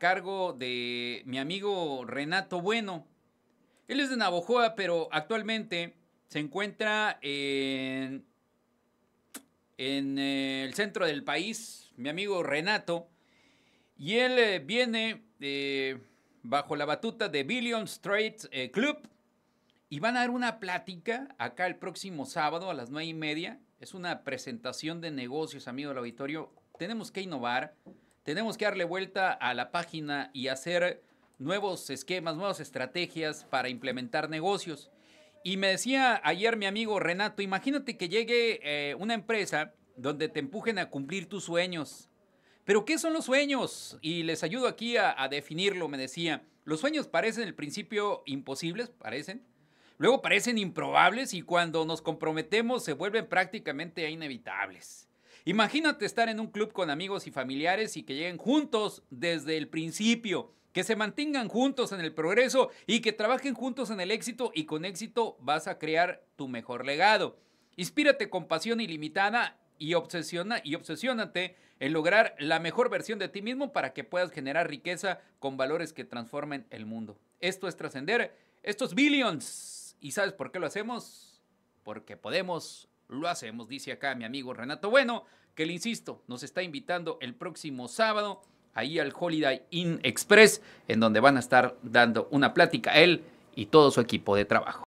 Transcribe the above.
cargo de mi amigo Renato Bueno. Él es de Navojoa, pero actualmente se encuentra en, eh, el centro del país, mi amigo Renato, y él eh, viene eh, bajo la batuta de Billion Straight Club y van a dar una plática acá el próximo sábado a las nueve y media. Es una presentación de negocios, amigo del auditorio. Tenemos que innovar, tenemos que darle vuelta a la página y hacer nuevos esquemas, nuevas estrategias para implementar negocios. Y me decía ayer mi amigo Renato, imagínate que llegue eh, una empresa donde te empujen a cumplir tus sueños. Pero ¿qué son los sueños? Y les ayudo aquí a, a definirlo, me decía. Los sueños parecen al principio imposibles, parecen. Luego parecen improbables y cuando nos comprometemos se vuelven prácticamente inevitables. Imagínate estar en un club con amigos y familiares y que lleguen juntos desde el principio, que se mantengan juntos en el progreso y que trabajen juntos en el éxito y con éxito vas a crear tu mejor legado. Inspírate con pasión ilimitada y, obsesiona, y obsesiónate en lograr la mejor versión de ti mismo para que puedas generar riqueza con valores que transformen el mundo. Esto es trascender estos billions. ¿Y sabes por qué lo hacemos? Porque podemos lo hacemos, dice acá mi amigo Renato Bueno, que le insisto, nos está invitando el próximo sábado ahí al Holiday Inn Express, en donde van a estar dando una plática él y todo su equipo de trabajo.